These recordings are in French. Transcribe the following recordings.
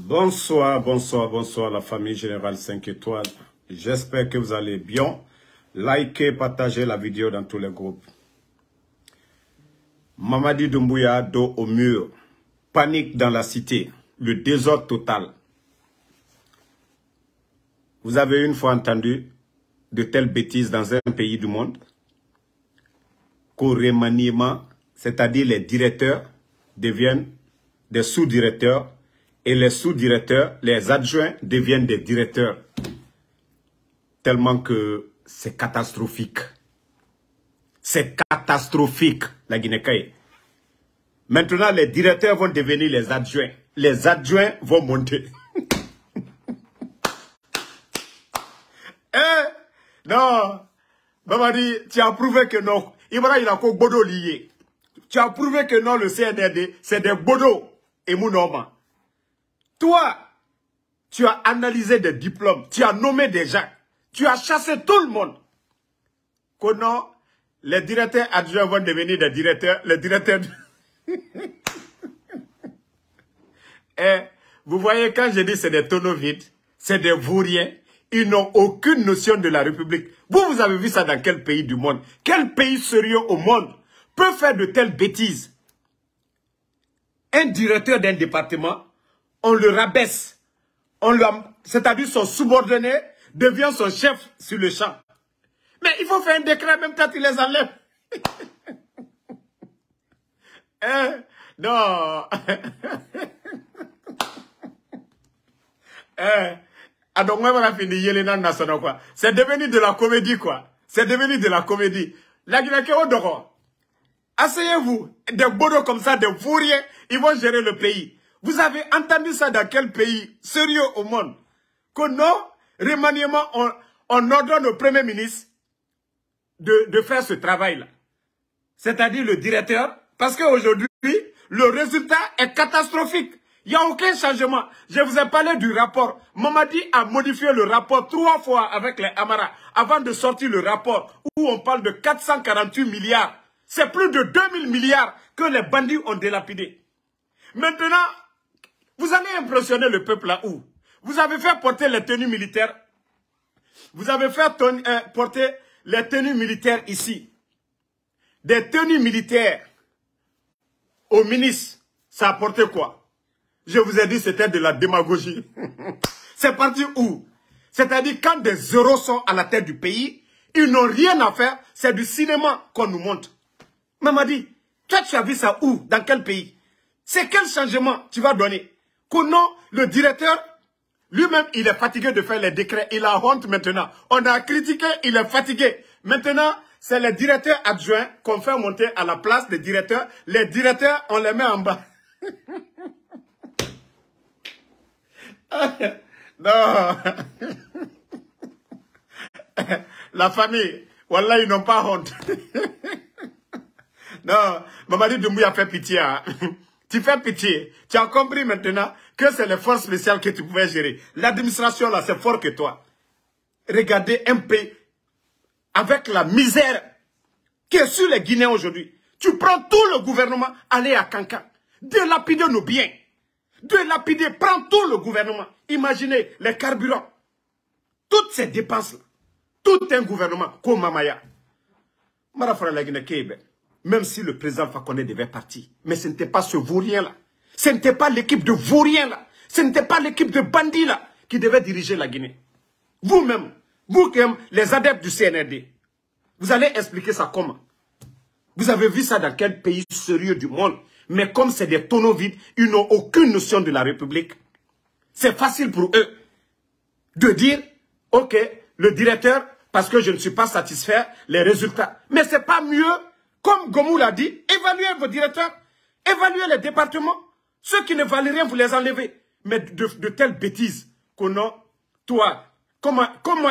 Bonsoir, bonsoir, bonsoir la famille Générale 5 étoiles. J'espère que vous allez bien. Likez, partagez la vidéo dans tous les groupes. Mamadi Doumbouya, dos au mur. Panique dans la cité. Le désordre total. Vous avez une fois entendu de telles bêtises dans un pays du monde Qu'au remaniement, c'est-à-dire les directeurs deviennent des sous-directeurs et les sous-directeurs, les adjoints deviennent des directeurs. Tellement que c'est catastrophique. C'est catastrophique, la guinée Maintenant, les directeurs vont devenir les adjoints. Les adjoints vont monter. eh, non, tu as prouvé que non. Ibrahim il a encore Bodo lié. Tu as prouvé que non, le CNRD, c'est des Bodo et normal. Toi, tu as analysé des diplômes, tu as nommé des gens, tu as chassé tout le monde. non, les directeurs adjoints vont devenir des directeurs, les directeurs... Et eh, vous voyez, quand je dis c'est des tonneaux vides, c'est des vauriens, ils n'ont aucune notion de la République. Vous, vous avez vu ça dans quel pays du monde Quel pays sérieux au monde peut faire de telles bêtises Un directeur d'un département on le rabaisse. C'est-à-dire son subordonné devient son chef sur le champ. Mais il faut faire un décret, même quand il les enlève. Hein? Non. C'est devenu de la comédie, quoi. C'est devenu de la comédie. Guinée Asseyez-vous. Des bodos comme ça, des fourriers, ils vont gérer le pays. Vous avez entendu ça dans quel pays sérieux au monde Que non, remaniement, on, ordonne au Premier ministre de, de faire ce travail-là. C'est-à-dire le directeur. Parce qu'aujourd'hui, le résultat est catastrophique. Il n'y a aucun changement. Je vous ai parlé du rapport. Mamadi a modifié le rapport trois fois avec les Amara avant de sortir le rapport où on parle de 448 milliards. C'est plus de 2000 milliards que les bandits ont délapidés. Maintenant, vous allez impressionner le peuple là où Vous avez fait porter les tenues militaires. Vous avez fait euh, porter les tenues militaires ici. Des tenues militaires au ministres, ça a porté quoi Je vous ai dit, c'était de la démagogie. C'est parti où C'est-à-dire quand des euros sont à la tête du pays, ils n'ont rien à faire, c'est du cinéma qu'on nous montre. Maman dit, toi tu as vu ça où Dans quel pays C'est quel changement tu vas donner Kouno, le directeur, lui-même, il est fatigué de faire les décrets. Il a honte maintenant. On a critiqué, il est fatigué. Maintenant, c'est les directeurs adjoints qu'on fait monter à la place des directeurs. Les directeurs, on les met en bas. non. la famille, voilà, ils n'ont pas honte. non, Mamadi a fait pitié. Hein. Tu fais pitié. Tu as compris maintenant que c'est les forces spéciales que tu pouvais gérer. L'administration, là, c'est fort que toi. Regardez un pays avec la misère qui sur les Guinéens aujourd'hui. Tu prends tout le gouvernement, allez à Cancan. lapider nos biens. lapider, prends tout le gouvernement. Imaginez les carburants. Toutes ces dépenses-là. Tout un gouvernement comme Mamaya. Marafra la Guinée même si le président Fakonde devait partir. Mais ce n'était pas ce vaurien-là. Ce n'était pas l'équipe de vaurien-là. Ce n'était pas l'équipe de bandits-là qui devait diriger la Guinée. Vous-même, vous qui les adeptes du CNRD, vous allez expliquer ça comment Vous avez vu ça dans quel pays sérieux du monde Mais comme c'est des tonneaux vides, ils n'ont aucune notion de la République. C'est facile pour eux de dire, OK, le directeur, parce que je ne suis pas satisfait, les résultats. Mais ce n'est pas mieux comme Gomou l'a dit, évaluez vos directeurs, évaluez les départements. Ceux qui ne valent rien, vous les enlevez. Mais de, telles bêtises qu'on a, toi, comment, comment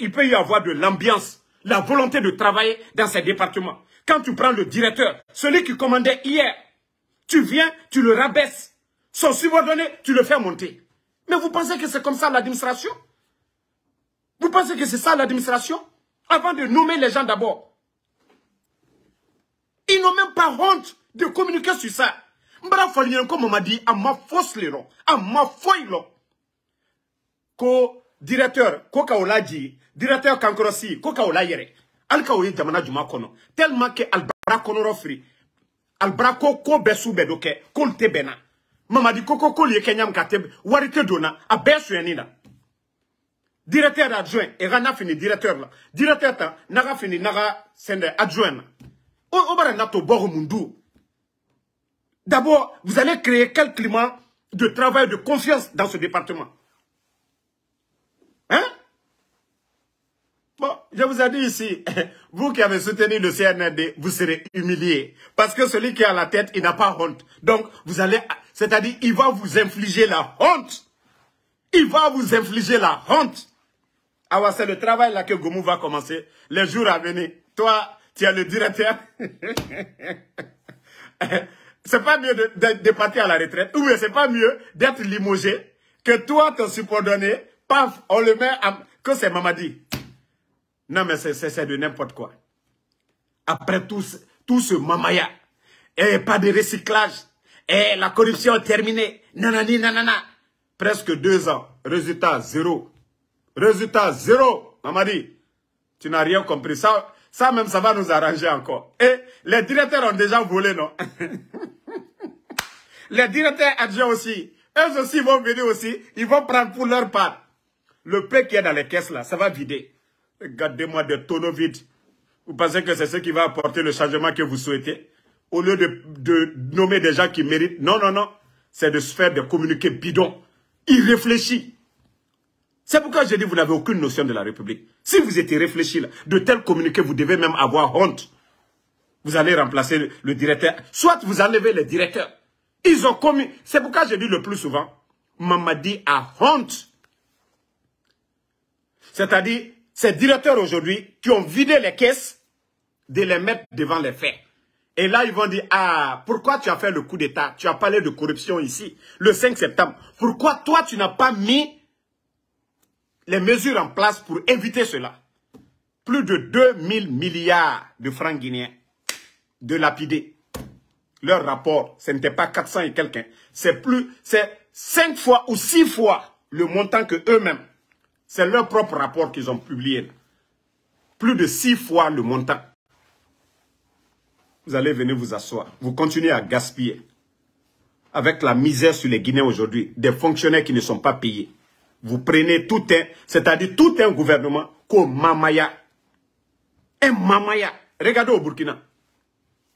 il peut y avoir de l'ambiance, la volonté de travailler dans ces départements. Quand tu prends le directeur, celui qui commandait hier, tu viens, tu le rabaisses. Son subordonné, tu le fais monter. Mais vous pensez que c'est comme ça l'administration Vous pensez que c'est ça l'administration Avant de nommer les gens d'abord, ils n'ont même pas honte de communiquer sur ça. Mbara falien comme m'a dit, à ma force le ma Ko directeur, ko directeur kankorosi, ko Al kaoye jamana juma kono. Tellement que kono rofri. Albara ko ko besu bedoke, ko bena. Mama di koko ko liye kenyam warite dona, a besu yanina. Directeur adjoint, et fini directeur là. Directeur ta, naga fini, naga sende adjoint D'abord, vous allez créer quel climat de travail, de confiance dans ce département Hein Bon, je vous ai dit ici, vous qui avez soutenu le CNRD, vous serez humilié. Parce que celui qui a la tête, il n'a pas honte. Donc, vous allez... C'est-à-dire, il va vous infliger la honte. Il va vous infliger la honte. Alors ah c'est le travail là que Gomu va commencer les jours à venir. Toi, tu le directeur. c'est pas mieux de, partir à la retraite. Ou bien c'est pas mieux d'être limogé que toi, ton subordonné, paf, on le met à... Que c'est Mamadi. Non, mais c'est de n'importe quoi. Après tout, tout ce mamaya, et pas de recyclage, et la corruption terminée, nanani, nanana. Presque deux ans, résultat zéro. Résultat zéro, Mamadi. Tu n'as rien compris. Ça, ça même, ça va nous arranger encore. Et les directeurs ont déjà volé, non Les directeurs adjoints aussi, eux aussi vont venir aussi, ils vont prendre pour leur part. Le peu qui est dans les caisses là, ça va vider. regardez moi des tonneaux vides. Vous pensez que c'est ce qui va apporter le changement que vous souhaitez Au lieu de, de nommer des gens qui méritent. Non, non, non. C'est de se faire des communiqués bidons, irréfléchis. C'est pourquoi je dis vous n'avez aucune notion de la République. Si vous étiez réfléchi, de tels communiqué, vous devez même avoir honte. Vous allez remplacer le, directeur. Soit vous enlevez le directeur. Ils ont commis... C'est pourquoi je dis le plus souvent, Mamadi a honte. C'est-à-dire, ces directeurs aujourd'hui qui ont vidé les caisses, de les mettre devant les faits. Et là, ils vont dire, ah, pourquoi tu as fait le coup d'État Tu as parlé de corruption ici, le 5 septembre. Pourquoi toi, tu n'as pas mis les mesures en place pour éviter cela. Plus de 2000 milliards de francs guinéens de lapidés. Leur rapport, ce n'était pas 400 et quelqu'un. C'est plus, c'est 5 fois ou 6 fois le montant que eux-mêmes. C'est leur propre rapport qu'ils ont publié. Plus de 6 fois le montant. Vous allez venir vous asseoir. Vous continuez à gaspiller. Avec la misère sur les Guinéens aujourd'hui. Des fonctionnaires qui ne sont pas payés vous prenez tout un, c'est-à-dire tout un gouvernement comme Mamaya. Un Mamaya. Regardez au Burkina.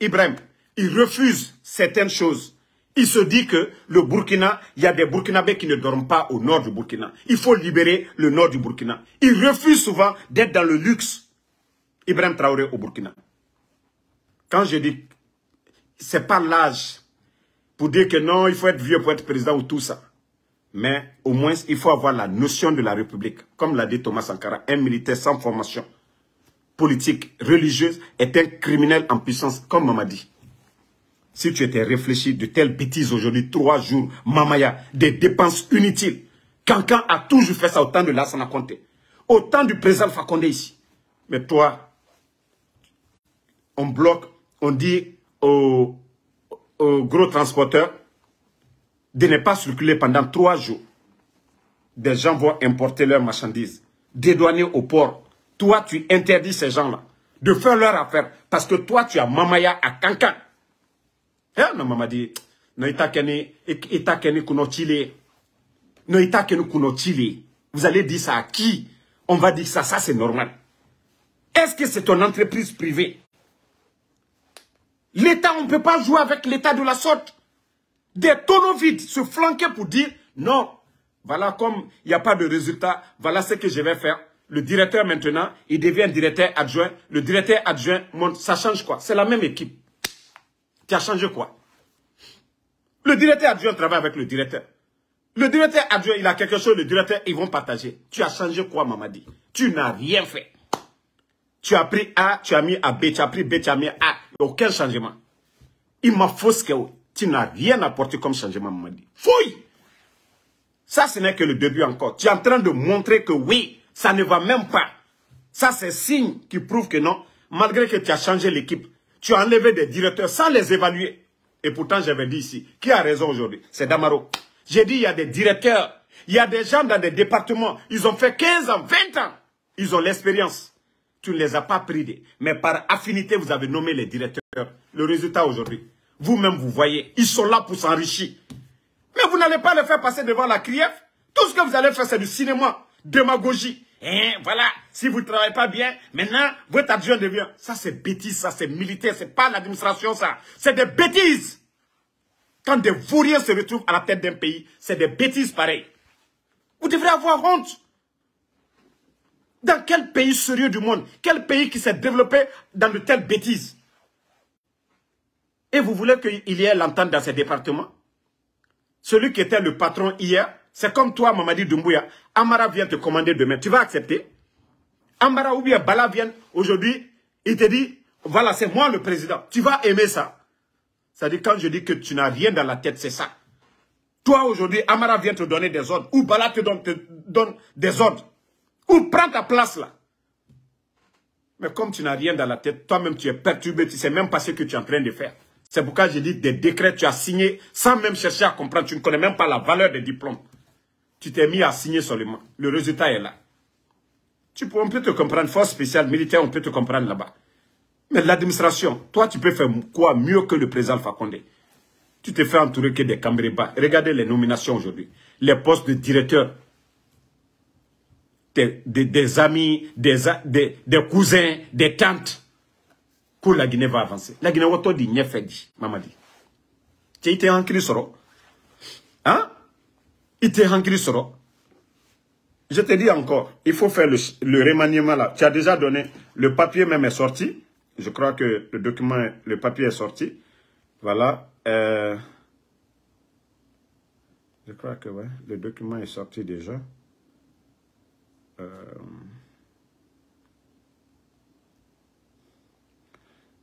Ibrahim, il refuse certaines choses. Il se dit que le Burkina, il y a des Burkinabés qui ne dorment pas au nord du Burkina. Il faut libérer le nord du Burkina. Il refuse souvent d'être dans le luxe. Ibrahim Traoré au Burkina. Quand je dis, c'est pas l'âge pour dire que non, il faut être vieux pour être président ou tout ça. Mais au moins, il faut avoir la notion de la République. Comme l'a dit Thomas Sankara, un militaire sans formation politique, religieuse, est un criminel en puissance, comme m'a dit. Si tu étais réfléchi de telles bêtises aujourd'hui, trois jours, Mamaya, des dépenses inutiles. Kankan a toujours fait ça autant temps de Lassana Conté, au temps du président Fakonde ici. Mais toi, on bloque, on dit aux gros transporteurs, de ne pas circuler pendant trois jours. Des gens vont importer leurs marchandises, dédouaner au port. Toi, tu interdis ces gens-là de faire leur affaire parce que toi, tu as Mamaya à Cancan. Eh, non, maman dit, Vous allez dire ça à qui On va dire ça, ça c'est normal. Est-ce que c'est une entreprise privée L'État, on ne peut pas jouer avec l'État de la sorte. Des tonneaux vides se flanquer pour dire non, voilà comme il n'y a pas de résultat, voilà ce que je vais faire. Le directeur maintenant, il devient directeur adjoint. Le directeur adjoint, ça change quoi C'est la même équipe. Tu as changé quoi Le directeur adjoint travaille avec le directeur. Le directeur adjoint, il a quelque chose, le directeur, ils vont partager. Tu as changé quoi, Mamadi Tu n'as rien fait. Tu as pris A, tu as mis A B, tu as pris B, tu as mis A. Aucun changement. Il m'a fausse que tu n'as rien apporté comme changement, dit. Fouille Ça, ce n'est que le début encore. Tu es en train de montrer que oui, ça ne va même pas. Ça, c'est signe qui prouve que non. Malgré que tu as changé l'équipe, tu as enlevé des directeurs sans les évaluer. Et pourtant, j'avais dit ici, qui a raison aujourd'hui C'est Damaro. J'ai dit, il y a des directeurs, il y a des gens dans des départements, ils ont fait 15 ans, 20 ans, ils ont l'expérience. Tu ne les as pas pris, mais par affinité, vous avez nommé les directeurs. Le résultat aujourd'hui, vous-même, vous voyez, ils sont là pour s'enrichir. Mais vous n'allez pas les faire passer devant la CRIEF. Tout ce que vous allez faire, c'est du cinéma, démagogie. Et hein, voilà, si vous ne travaillez pas bien, maintenant, votre adjoint devient... Ça, c'est bêtise, ça, c'est militaire, c'est pas l'administration, ça. C'est des bêtises. Quand des vauriens se retrouvent à la tête d'un pays, c'est des bêtises pareilles. Vous devrez avoir honte. Dans quel pays sérieux du monde Quel pays qui s'est développé dans de telles bêtises et vous voulez qu'il y ait l'entente dans ces départements Celui qui était le patron hier, c'est comme toi, Mamadi Doumbouya. Amara vient te commander demain. Tu vas accepter Amara ou bien Bala vient aujourd'hui, il te dit, voilà, c'est moi le président. Tu vas aimer ça. C'est-à-dire, quand je dis que tu n'as rien dans la tête, c'est ça. Toi, aujourd'hui, Amara vient te donner des ordres. Ou Bala te te donne des ordres. Ou prends ta place là. Mais comme tu n'as rien dans la tête, toi-même, tu es perturbé. Tu ne sais même pas ce que tu es en train de faire. C'est pourquoi j'ai dit des décrets, tu as signé sans même chercher à comprendre. Tu ne connais même pas la valeur des diplômes. Tu t'es mis à signer seulement. Le résultat est là. Tu peux, on peut te comprendre, force spéciale, militaire, on peut te comprendre là-bas. Mais l'administration, toi, tu peux faire quoi mieux que le président Fakonde Tu te fais entourer que des bas. Regardez les nominations aujourd'hui. Les postes de directeur. Des, amis, des cousins, des tantes. Pour la Guinée va avancer la Guinée va di dit mamadi Tu étais en crise, soro, hein Tu es crise, soro. je te dis encore il faut faire le, remaniement là tu as déjà donné le papier même est sorti je crois que le document le papier est sorti voilà euh, je crois que ouais, le document est sorti déjà. Euh,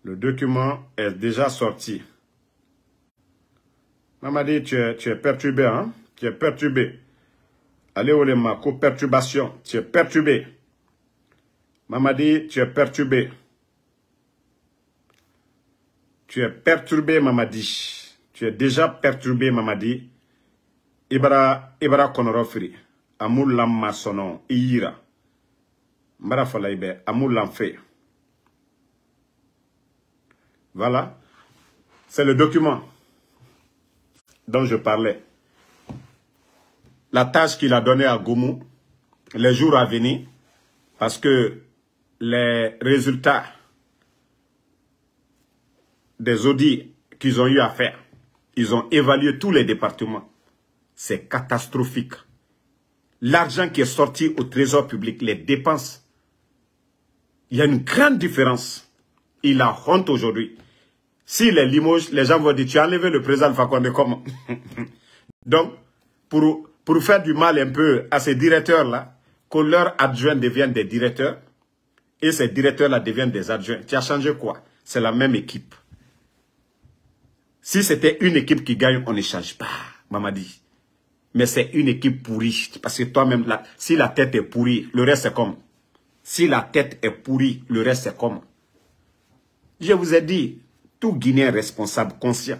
Le document est déjà sorti. Mamadi, tu es, tu es perturbé, hein? Tu es perturbé. Allez, Olema, co-perturbation. Tu es perturbé. Mamadi, tu es perturbé. Tu es perturbé, Mamadi. Tu es déjà perturbé, Mamadi. Ibra, Ibra Konorofri. Amour l'amma sonon. ira. Mbara ibe, voilà. C'est le document dont je parlais. La tâche qu'il a donnée à Goumou, les jours à venir, parce que les résultats des audits qu'ils ont eu à faire, ils ont évalué tous les départements. C'est catastrophique. L'argent qui est sorti au trésor public, les dépenses, il y a une grande différence il a honte aujourd'hui. Si les limoges, les gens vont dire, tu as enlevé le président Fakonde comment Donc, pour, faire du mal un peu à ces directeurs-là, que leurs adjoints deviennent des directeurs, et ces directeurs-là deviennent des adjoints. Tu as changé quoi C'est la même équipe. Si c'était une équipe qui gagne, on ne change pas, Mamadi. Mais c'est une équipe pourrie. Parce que toi-même, si la tête est pourrie, le reste est comme. Si la tête est pourrie, le reste est comme. Je vous ai dit, tout Guinéen responsable, conscient,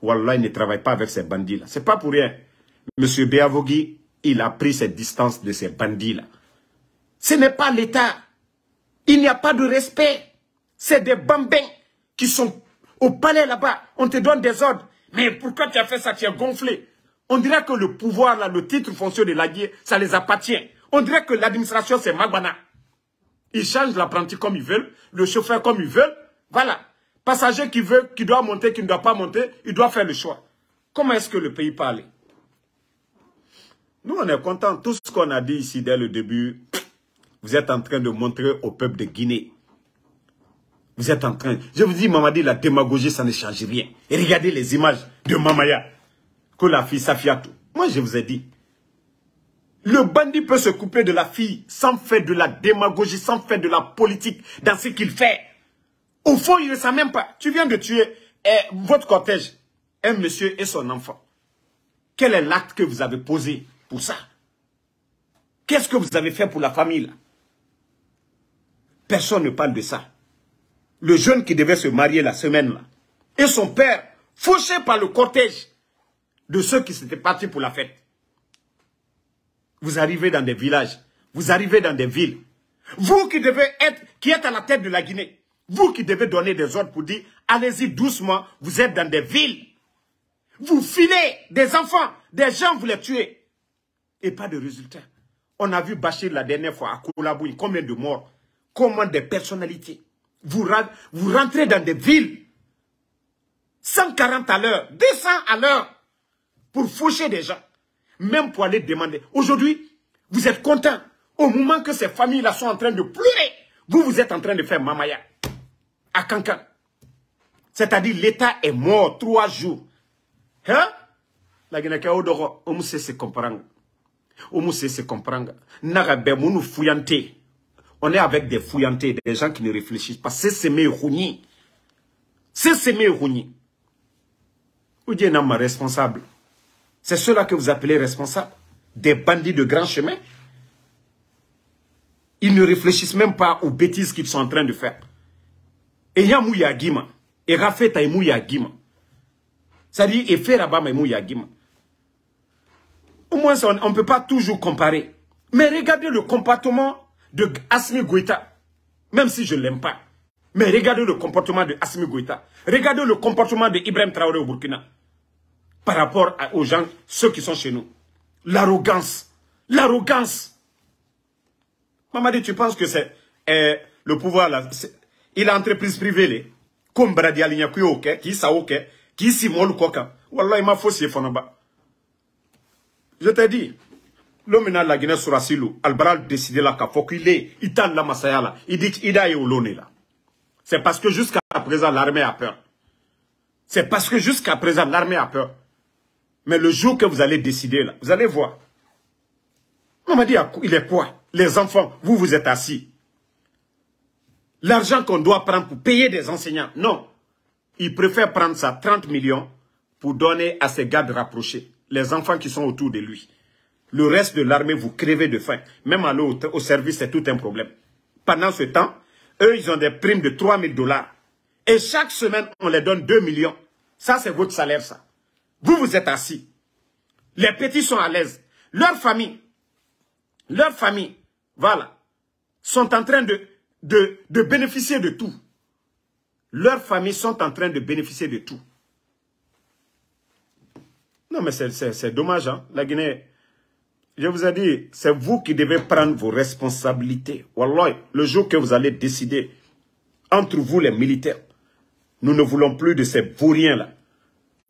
Wallah, il ne travaille pas avec ces bandits-là. Ce n'est pas pour rien. Monsieur Béavogui, il a pris cette distance de ces bandits-là. Ce n'est pas l'État. Il n'y a pas de respect. C'est des bambins qui sont au palais là-bas. On te donne des ordres. Mais pourquoi tu as fait ça Tu as gonflé. On dirait que le pouvoir, là, le titre foncier de la guerre, ça les appartient. On dirait que l'administration, c'est magwana. Ils changent l'apprenti comme ils veulent, le chauffeur comme ils veulent. Voilà. Passager qui veut, qui doit monter, qui ne doit pas monter, il doit faire le choix. Comment est-ce que le pays parle Nous, on est contents. Tout ce qu'on a dit ici dès le début, vous êtes en train de montrer au peuple de Guinée. Vous êtes en train... Je vous dis, dit, la démagogie, ça ne change rien. Et regardez les images de Mamaya. Que la fille Safiatou. Moi, je vous ai dit, le bandit peut se couper de la fille sans faire de la démagogie, sans faire de la politique dans ce qu'il fait. Au fond, il ne sait même pas. Tu viens de tuer eh, votre cortège, un monsieur et son enfant. Quel est l'acte que vous avez posé pour ça Qu'est-ce que vous avez fait pour la famille Personne ne parle de ça. Le jeune qui devait se marier la semaine là, et son père, fauché par le cortège de ceux qui s'étaient partis pour la fête vous arrivez dans des villages, vous arrivez dans des villes. Vous qui devez être, qui êtes à la tête de la Guinée, vous qui devez donner des ordres pour dire, allez-y doucement, vous êtes dans des villes. Vous filez des enfants, des gens, vous les tuez. Et pas de résultat. On a vu Bachir la dernière fois à Koulabouine, combien de morts, combien de personnalités. Vous, vous rentrez dans des villes, 140 à l'heure, 200 à l'heure, pour faucher des gens même pour aller demander. Aujourd'hui, vous êtes content. Au moment que ces familles-là sont en train de pleurer, vous, vous êtes en train de faire mamaya à Cancan. C'est-à-dire l'État est mort trois jours. Hein? La Guinée odoro, on se comprendre. On se comprendre. On est avec des fouillantés, des gens qui ne réfléchissent pas. C'est semé rouni. C'est semer rouni. que Je ma responsable. C'est ceux-là que vous appelez responsables, des bandits de grand chemin. Ils ne réfléchissent même pas aux bêtises qu'ils sont en train de faire. Et Yamou Yagima, et Rafeta yamou Yagima. C'est-à-dire, et Ferabama Yagima. Au moins, on ne peut pas toujours comparer. Mais regardez le comportement de Asmi Goïta, même si je ne l'aime pas. Mais regardez le comportement de Asmi Goïta. Regardez le comportement de Ibrahim Traoré au Burkina par rapport aux gens, ceux qui sont chez nous. L'arrogance. L'arrogance. maman dit tu penses que c'est eh, le pouvoir là Il a entreprise privée, les. Comme Bradi Alignakouyoke, qui sa ok, qui si koka. Wallah, il m'a faussé Je t'ai dit, l'homme n'a la Guinée sur Asilou, Albral décidé là qu'il faut qu'il est, il la là, il dit qu'il eu là. C'est parce que jusqu'à présent, l'armée a peur. C'est parce que jusqu'à présent, l'armée a peur. Mais le jour que vous allez décider, là, vous allez voir. On m'a dit, il est quoi Les enfants, vous, vous êtes assis. L'argent qu'on doit prendre pour payer des enseignants, non. Il préfère prendre ça, 30 millions, pour donner à ses gardes rapprochés, les enfants qui sont autour de lui. Le reste de l'armée, vous crèvez de faim. Même à l'autre, au service, c'est tout un problème. Pendant ce temps, eux, ils ont des primes de 3 000 dollars. Et chaque semaine, on les donne 2 millions. Ça, c'est votre salaire, ça. Vous vous êtes assis. Les petits sont à l'aise. Leur famille, leur famille, voilà, sont en train de, de, bénéficier de tout. Leurs familles sont en train de bénéficier de tout. Non, mais c'est dommage, hein? La Guinée, je vous ai dit, c'est vous qui devez prendre vos responsabilités. Wallah, le jour que vous allez décider entre vous les militaires, nous ne voulons plus de ces vauriens-là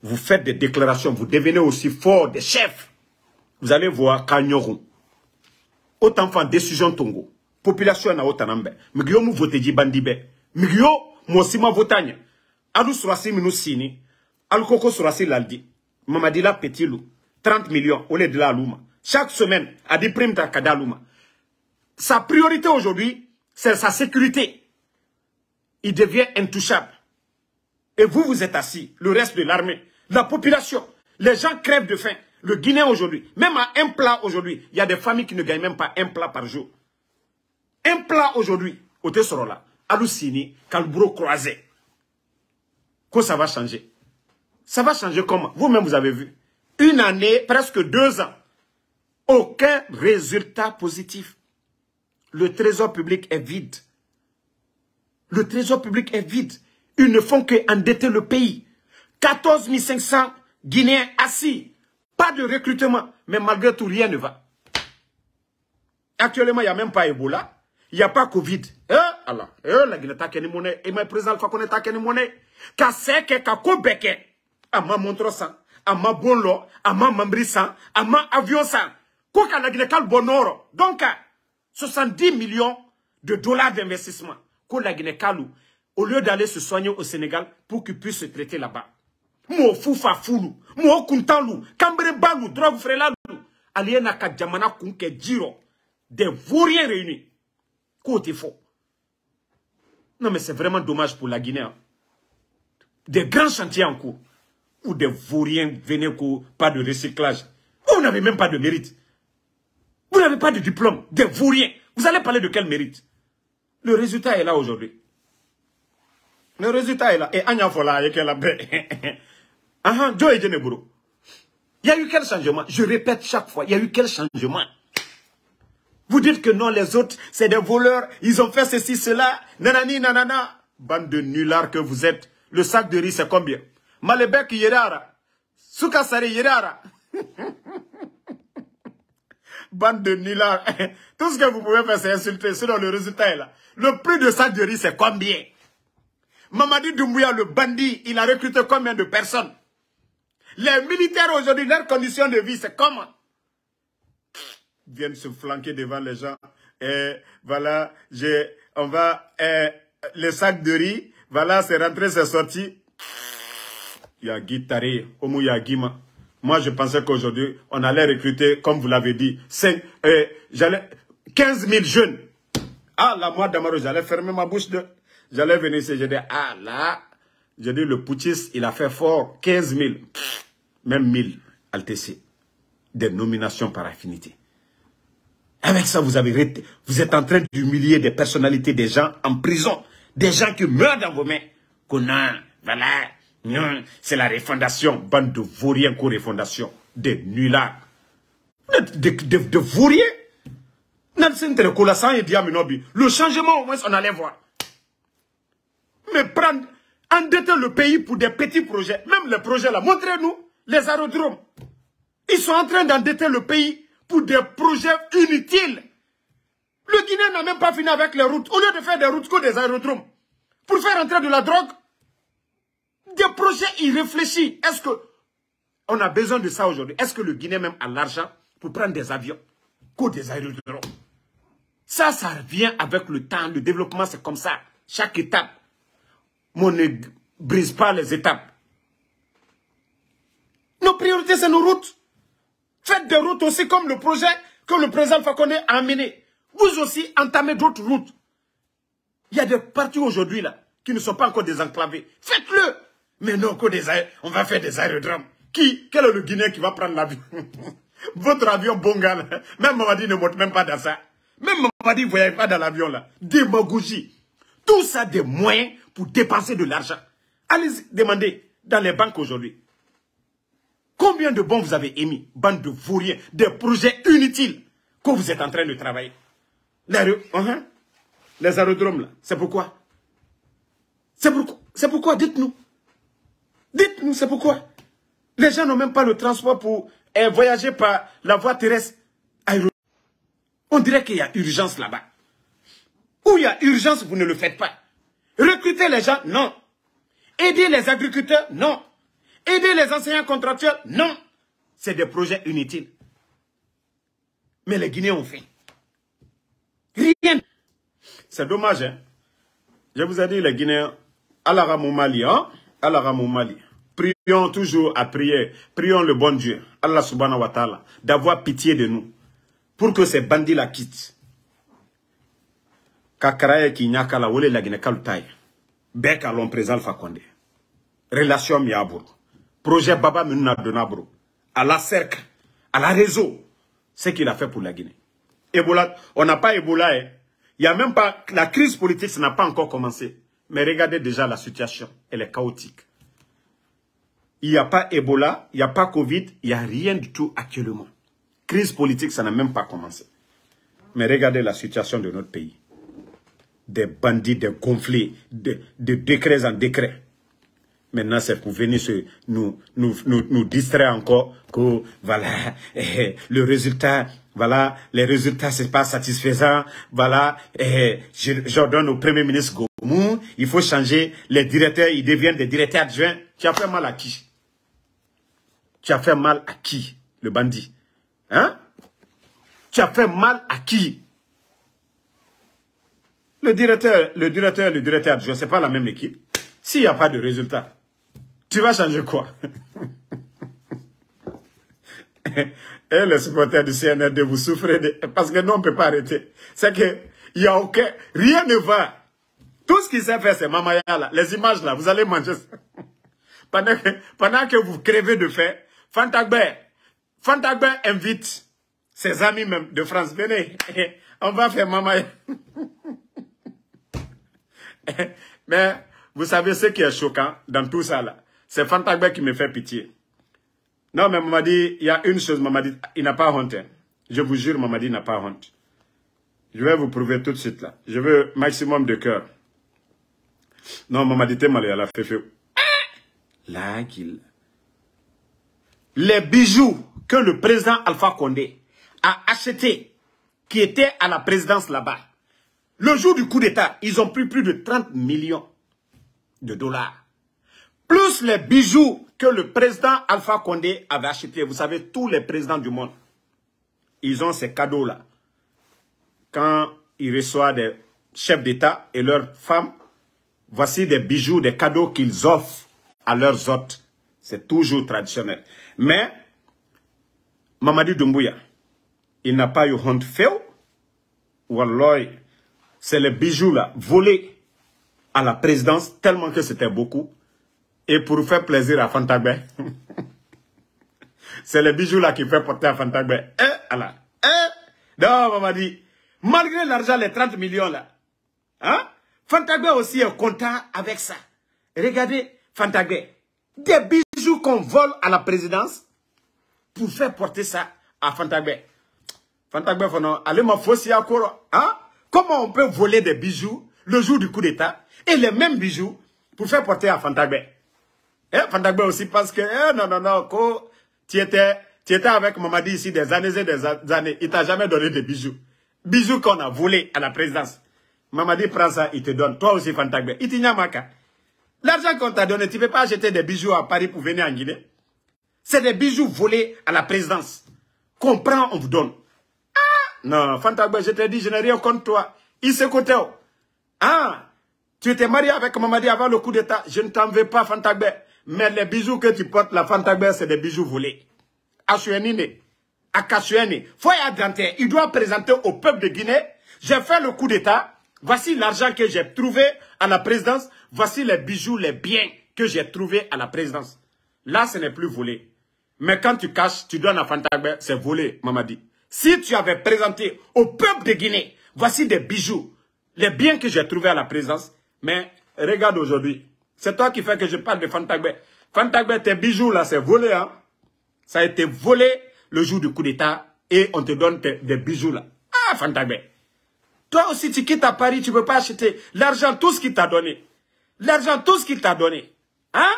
vous faites des déclarations, vous devenez aussi fort des chefs. Vous allez voir Kanyoron. Autant faire décision Tongo. Population na otanambe. Migyo Mouvoteji Bandibé. bandibe. Migyo bandibé votanya. Alu surasi minusini. koko surasi laldi. Mamadila Petilou. 30 millions au lieu de la Luma. Chaque semaine, à des primes d'Akada Sa priorité aujourd'hui, c'est sa sécurité. Il devient intouchable. Et vous, vous êtes assis, le reste de l'armée. La population, les gens crèvent de faim. Le Guinée aujourd'hui, même à un plat aujourd'hui, il y a des familles qui ne gagnent même pas un plat par jour. Un plat aujourd'hui, au Tessorola, le Kalburo croisé. Quand ça va changer Ça va changer comment Vous-même, vous avez vu. Une année, presque deux ans, aucun résultat positif. Le trésor public est vide. Le trésor public est vide. Ils ne font qu'endetter le pays. 14 500 Guinéens assis. Pas de recrutement. Mais malgré tout, rien ne va. Actuellement, il n'y a même pas Ebola. Il n'y a pas Covid. Eh, alors, hein, la Guinée qu'une monnaie. Et mon président, qu'on connaît t'a monnaie. Kaseke, À ma montre ça. à bonlo. mambri sang, à ma avion ça. Koka la Guinée le bonoro. Donc, 70 hein, millions de dollars d'investissement. qu'on la Guinée kalou. Au lieu d'aller se soigner au Sénégal pour qu'il puisse se traiter là-bas m'o fufa fulu kuntalu kambere drogue aliena ka jamana kunke jiro des vauriens réunis côté faux non mais c'est vraiment dommage pour la Guinée hein. des grands chantiers en cours où des vauriens venaient pas de recyclage vous n'avez même pas de mérite vous n'avez pas de diplôme des vauriens vous allez parler de quel mérite le résultat est là aujourd'hui le résultat est là. Et Anya Fola, il y a Ah, ah, Joe Il y a eu quel changement Je répète chaque fois, il y a eu quel changement Vous dites que non, les autres, c'est des voleurs, ils ont fait ceci, cela, nanani, nanana. Bande de nullards que vous êtes. Le sac de riz, c'est combien Malebek yerara. soukassari yerara. Bande de nullards. Tout ce que vous pouvez faire, c'est insulter. Sinon, le résultat est là. Le prix de sac de riz, c'est combien Mamadi Doumbouya, le bandit, il a recruté combien de personnes les militaires aujourd'hui, leur condition de vie, c'est comment Ils viennent se flanquer devant les gens. Et voilà, on va... les le sac de riz, voilà, c'est rentré, c'est sorti. Yagi y Omu Yagima. Moi, je pensais qu'aujourd'hui, on allait recruter, comme vous l'avez dit, 5, euh, 15 000 jeunes. Ah là, moi, Damaro, j'allais fermer ma bouche. de, J'allais venir ici, j'ai dit, ah là, j'ai dit, le poutis, il a fait fort, 15 000 même 1000 LTC, des nominations par affinité. Avec ça, vous, avez, vous êtes en train d'humilier des personnalités, des gens en prison, des gens qui meurent dans vos mains. c'est la refondation, bande de vauriens co refondation, des de, de, de vauriens. Le changement, au moins, on allait voir. Mais prendre, endetter le pays pour des petits projets, même les projets là, montrez-nous les aérodromes. Ils sont en train d'endetter le pays pour des projets inutiles. Le Guinée n'a même pas fini avec les routes. Au lieu de faire des routes que des aérodromes, pour faire entrer de la drogue, des projets irréfléchis. Est-ce que on a besoin de ça aujourd'hui Est-ce que le Guinée même a l'argent pour prendre des avions que des aérodromes Ça, ça revient avec le temps. Le développement, c'est comme ça. Chaque étape. on ne brise pas les étapes. Nos priorités, c'est nos routes. Faites des routes aussi comme le projet que le président Fakonde a amené. Vous aussi, entamez d'autres routes. Il y a des parties aujourd'hui là qui ne sont pas encore désenclavées. Faites-le. Mais non, on va faire des aérodromes. Qui Quel est le Guinéen qui va prendre l'avion Votre avion bonga Même Mamadi ne monte même pas dans ça. Même Mamadi ne voyage pas dans l'avion là. Démagogie. Tout ça des moyens pour dépenser de l'argent. Allez demander dans les banques aujourd'hui. Combien de bons vous avez émis Bande de vauriens, des projets inutiles que vous êtes en train de travailler. Hein, hein? Les, aérodromes, là, c'est pourquoi C'est pourquoi, pourquoi dites-nous. Dites-nous, c'est pourquoi Les gens n'ont même pas le transport pour eh, voyager par la voie terrestre. On dirait qu'il y a urgence là-bas. Où il y a urgence, vous ne le faites pas. Recruter les gens, non. Aider les agriculteurs, non. Aider les enseignants contractuels, non. C'est des projets inutiles. Mais les Guinéens ont fait. Rien. C'est dommage. Hein? Je vous ai dit, les Guinéens, Allah Mali, hein? Allah Mali. Prions toujours à prier. Prions le bon Dieu, Allah subhanahu wa ta'ala, d'avoir pitié de nous. Pour que ces bandits la quittent. Kakaraye ki la wole la Guinée kalutaye. Bek alon présent Fakonde. Relation miabour projet Baba Menouna Donabro, à la cercle, à la réseau, ce qu'il a fait pour la Guinée. Ebola, on n'a pas Ebola, hein. il n'y a même pas, la crise politique, ça n'a pas encore commencé. Mais regardez déjà la situation, elle est chaotique. Il n'y a pas Ebola, il n'y a pas Covid, il n'y a rien du tout actuellement. Crise politique, ça n'a même pas commencé. Mais regardez la situation de notre pays. Des bandits, des conflits, de, de décrets en décrets. Maintenant, c'est pour venir se, nous, nous, nous, distraire encore que, voilà, eh, le résultat, voilà, les résultats, c'est pas satisfaisant. Voilà, eh, j'ordonne au Premier ministre Gomu, il faut changer les directeurs, ils deviennent des directeurs adjoints. Tu as fait mal à qui Tu as fait mal à qui, le bandit Hein Tu as fait mal à qui le directeur, le directeur, le directeur adjoint, ce n'est pas la même équipe. S'il n'y a pas de résultat, tu vas changer quoi Et les supporters du CNRD, vous souffrez Parce que nous, on ne peut pas arrêter. C'est que y a aucun... Rien ne va. Tout ce qui s'est fait, c'est Mamaya, Les images, là, vous allez manger pendant, que, pendant que vous crevez de faim, Fantagbe, Fantagbe invite ses amis même de France. Venez, on va faire Mamaya. Mais vous savez ce qui est choquant dans tout ça, là c'est Fantagbe qui me fait pitié. Non, mais Mamadi, il y a une chose, Mamadi, il n'a pas honte. Hein. Je vous jure, Mamadi n'a pas honte. Je vais vous prouver tout de suite là. Je veux maximum de cœur. Non, Mamadi elle a fait fait. Là qu'il. Les bijoux que le président Alpha Condé a achetés, qui étaient à la présidence là-bas, le jour du coup d'État, ils ont pris plus de 30 millions de dollars plus les bijoux que le président Alpha Condé avait acheté. Vous savez, tous les présidents du monde, ils ont ces cadeaux-là. Quand ils reçoivent des chefs d'État et leurs femmes, voici des bijoux, des cadeaux qu'ils offrent à leurs hôtes. C'est toujours traditionnel. Mais Mamadi Doumbouya, il n'a pas eu honte fait. c'est les bijoux là, volés à la présidence tellement que c'était beaucoup. Et pour faire plaisir à Fantagbe, c'est le bijou là qui fait porter à Fantagbe. Eh, Eh. maman dit, malgré l'argent, les 30 millions là, hein, aussi est content avec ça. Regardez, Fantagbe, des bijoux qu'on vole à la présidence pour faire porter ça à Fantagbe. Fantagbe, non, allez ma fausse encore. Hein. Comment on peut voler des bijoux le jour du coup d'État et les mêmes bijoux pour faire porter à Fantagbe eh, aussi parce que, eh, non, non, non, tu étais, tu étais avec Mamadi ici des années et des années. Il t'a jamais donné des bijoux. Bijoux qu'on a volés à la présidence. Mamadi prend ça, il te donne. Toi aussi, Fantagbe. Il L'argent qu'on t'a donné, tu ne peux pas acheter des bijoux à Paris pour venir en Guinée. C'est des bijoux volés à la présidence. Qu'on on vous donne. Ah, non, Fantagbe, je te dis, je n'ai rien contre toi. Il se côté. Oh. Ah, tu étais marié avec Mamadi avant le coup d'État. Je ne t'en veux pas, Fantagbe. Mais les bijoux que tu portes, la fantagère c'est des bijoux volés. Foy à Danté, il doit présenter au peuple de Guinée, j'ai fait le coup d'État, voici l'argent que j'ai trouvé à la présidence, voici les bijoux, les biens que j'ai trouvé à la présidence. Là, ce n'est plus volé. Mais quand tu caches, tu donnes à Fantagbe, c'est volé, dit. Si tu avais présenté au peuple de Guinée, voici des bijoux, les biens que j'ai trouvés à la présidence, mais regarde aujourd'hui, c'est toi qui fais que je parle de Fantagbe. Fantagbe, tes bijoux là, c'est volé. Hein? Ça a été volé le jour du coup d'État et on te donne des bijoux là. Ah, Fantagbe. Toi aussi, tu quittes à Paris, tu ne peux pas acheter l'argent, tout ce qu'il t'a donné. L'argent, tout ce qu'il t'a donné. Hein?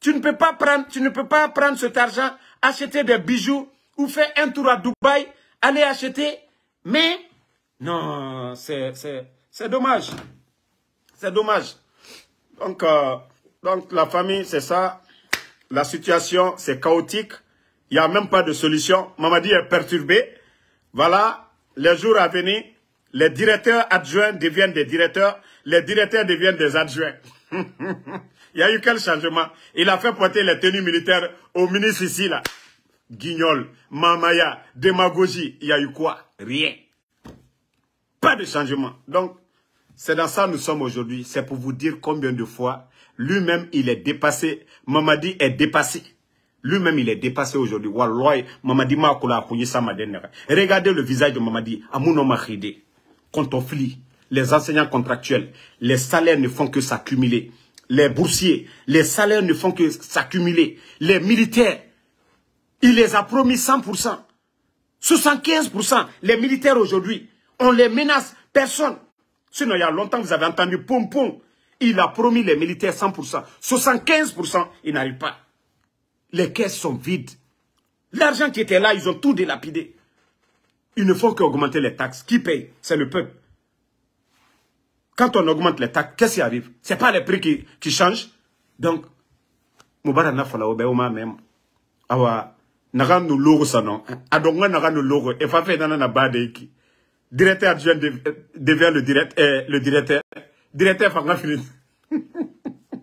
Tu ne peux pas prendre, tu ne peux pas prendre cet argent, acheter des bijoux ou faire un tour à Dubaï, aller acheter. Mais, non, c'est dommage. C'est dommage. Donc, euh, donc la famille, c'est ça. La situation, c'est chaotique. Il n'y a même pas de solution. Mamadi est perturbé. Voilà, les jours à venir, les directeurs adjoints deviennent des directeurs. Les directeurs deviennent des adjoints. Il y a eu quel changement Il a fait porter les tenues militaires au ministre ici, là. Guignol, Mamaya, démagogie. Il y a eu quoi Rien. Pas de changement. Donc, c'est dans ça que nous sommes aujourd'hui. C'est pour vous dire combien de fois lui-même, il est dépassé. Mamadi est dépassé. Lui-même, il est dépassé aujourd'hui. Mamadi a Regardez le visage de Mamadi. Quand on flie, les enseignants contractuels, les salaires ne font que s'accumuler. Les boursiers, les salaires ne font que s'accumuler. Les militaires, il les a promis 100%. 75%. Les militaires aujourd'hui, on les menace. Personne. Sinon, il y a longtemps, vous avez entendu Pompon. Il a promis les militaires 100%. 75%, il n'arrivent pas. Les caisses sont vides. L'argent qui était là, ils ont tout délapidé. Il ne faut qu'augmenter les taxes. Qui paye C'est le peuple. Quand on augmente les taxes, qu'est-ce qui arrive Ce n'est pas les prix qui, changent. Donc, Moubarana ben, même. Awa, Adonga Et directeur adjoint devient le, direct, euh, le directeur. Directeur Fangafilin.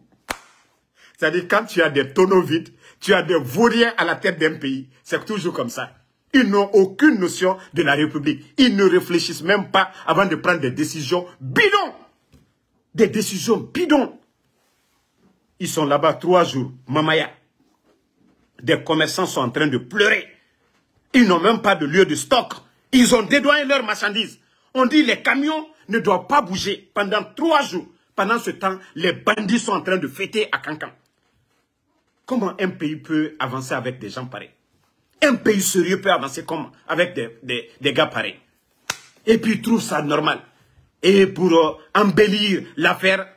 C'est-à-dire, quand tu as des tonneaux vides, tu as des vauriens à la tête d'un pays. C'est toujours comme ça. Ils n'ont aucune notion de la République. Ils ne réfléchissent même pas avant de prendre des décisions bidons. Des décisions bidons. Ils sont là-bas trois jours, Mamaya. Des commerçants sont en train de pleurer. Ils n'ont même pas de lieu de stock. Ils ont dédouané leurs marchandises. On dit les camions ne doivent pas bouger pendant trois jours. Pendant ce temps, les bandits sont en train de fêter à Cancan. Comment un pays peut avancer avec des gens pareils Un pays sérieux peut avancer comment avec des, gars pareils Et puis, ils trouvent ça normal. Et pour euh, embellir l'affaire,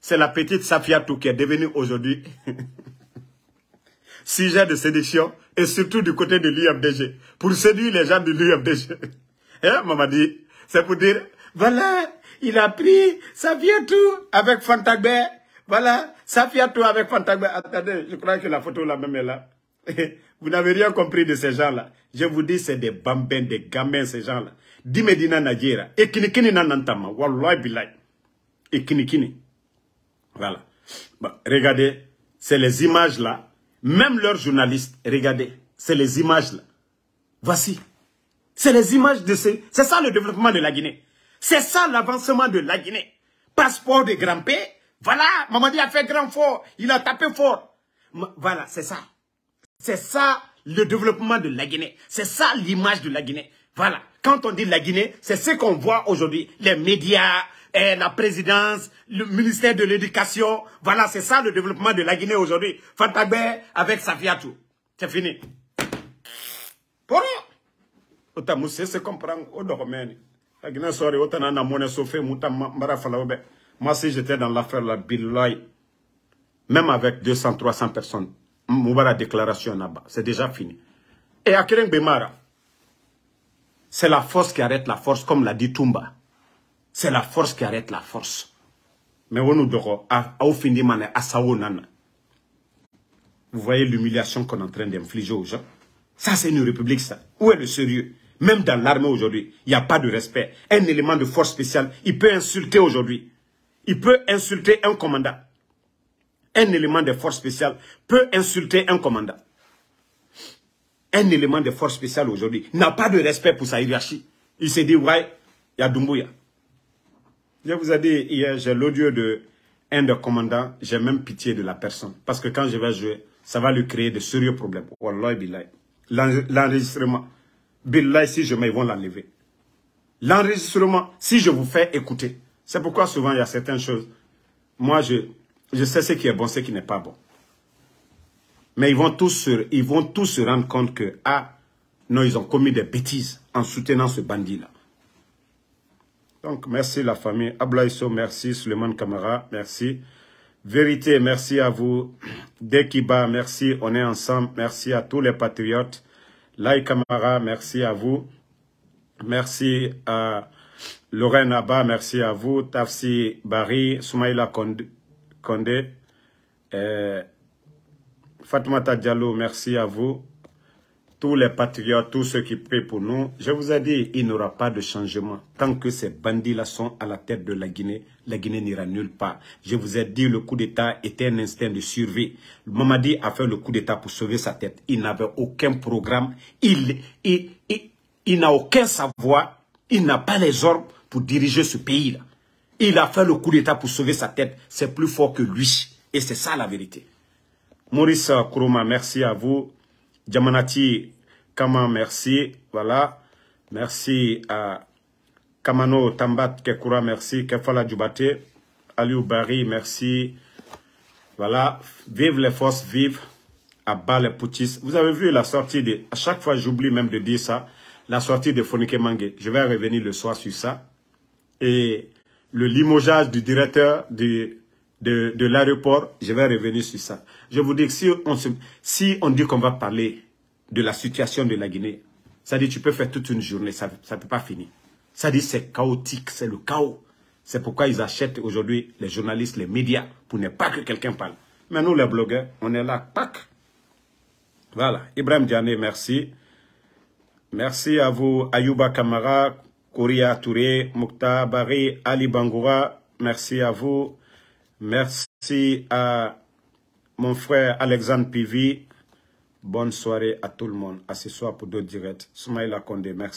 c'est la petite Safiatou qui est devenue aujourd'hui sujet de séduction, et surtout du côté de l'UFDG. pour séduire les gens de l'UFDG. Hein, Mamadi C'est pour dire, voilà, il a pris sa tout avec Fantagbe. Voilà, vient tout avec Fantagbe. Attendez, je crois que la photo là même est là. Vous n'avez rien compris de ces gens-là. Je vous dis, c'est des bambins, des gamins, ces gens-là. Dimedina Najera. Et kinikini nanantama. Wallahi bilay. Et kinikini. Voilà. regardez, c'est les images là même leurs journalistes, regardez, c'est les images là. Voici. C'est les images de ces, C'est ça le développement de la Guinée. C'est ça l'avancement de la Guinée. Passeport de grand P. Voilà, Mamadi a fait grand fort. Il a tapé fort. Voilà, c'est ça. C'est ça le développement de la Guinée. C'est ça l'image de la Guinée. Voilà. Quand on dit la Guinée, c'est ce qu'on voit aujourd'hui. Les médias, la présidence, le ministère de l'éducation. Voilà, c'est ça le développement de la Guinée aujourd'hui. Fantabé avec Safiatou. C'est fini. Pourquoi? Moi, si j'étais dans l'affaire la Biloy, même avec 200, 300 personnes, la déclaration là-bas, c'est déjà fini. Et Akiren Bemara, c'est la force qui arrête la force, comme l'a dit Toumba. C'est la force qui arrête la force. Mais on nous au fini, Vous voyez l'humiliation qu'on est en train d'infliger aux gens. Ça, c'est une république, ça. Où est le sérieux Même dans l'armée aujourd'hui, il n'y a pas de respect. Un élément de force spéciale, il peut insulter aujourd'hui. Il peut insulter un commandant. Un élément de force spéciale peut insulter un commandant. Un élément de force spéciale aujourd'hui n'a pas de respect pour sa hiérarchie. Il s'est dit, ouais, il y a Dumbuya. Je vous ai dit hier, j'ai l'audio de un des commandants, j'ai même pitié de la personne. Parce que quand je vais jouer, ça va lui créer de sérieux problèmes. L'enregistrement. si je mets, ils vont l'enlever. L'enregistrement, si je vous fais écouter. C'est pourquoi souvent, il y a certaines choses. Moi, je, sais ce qui est bon, ce qui n'est pas bon. Mais ils vont tous ils vont tous se rendre compte que, ah, non, ils ont commis des bêtises en soutenant ce bandit-là. Donc, merci la famille. Ablaïso, merci. Suleiman Kamara, merci. Vérité, merci à vous. Dekiba, merci. On est ensemble. Merci à tous les patriotes. Laï Kamara, merci à vous. Merci à Lorraine Abba, merci à vous. Tafsi Bari, Soumaïla Kondé, Fatma euh, Fatmata merci à vous tous les patriotes, tous ceux qui paient pour nous, je vous ai dit, il n'y aura pas de changement. Tant que ces bandits-là sont à la tête de la Guinée, la Guinée n'ira nulle part. Je vous ai dit, le coup d'État était un instinct de survie. Mamadi a fait le coup d'État pour sauver sa tête. Il n'avait aucun programme, il, il, n'a aucun savoir, il n'a pas les ordres pour diriger ce pays-là. Il a fait le coup d'État pour sauver sa tête. C'est plus fort que lui. Et c'est ça la vérité. Maurice Kourouma, merci à vous. Diamanati Kama, merci. Voilà. Merci à Kamano Tambat Kekura, merci. Kefala Djubate. Aliou Barry, merci. Voilà. Vive les forces vive À bas les Vous avez vu la sortie de... À chaque fois, j'oublie même de dire ça. La sortie de Fonike Mange. Je vais revenir le soir sur ça. Et le limogeage du directeur du de, l'aéroport, je vais revenir sur ça. Je vous dis que si on, si on dit qu'on va parler de la situation de la Guinée, ça dit tu peux faire toute une journée, ça ne peut pas finir. Ça dit c'est chaotique, c'est le chaos. C'est pourquoi ils achètent aujourd'hui les journalistes, les médias, pour ne pas que quelqu'un parle. Mais nous, les blogueurs, on est là, tac. Voilà. Ibrahim Diané, merci. Merci à vous, Ayouba Kamara, Kouria Touré, Mokta, Barry Ali Bangoura. Merci à vous, Merci à mon frère Alexandre Pivi. Bonne soirée à tout le monde. À ce soir pour d'autres directs. Soumaïla Condé, merci.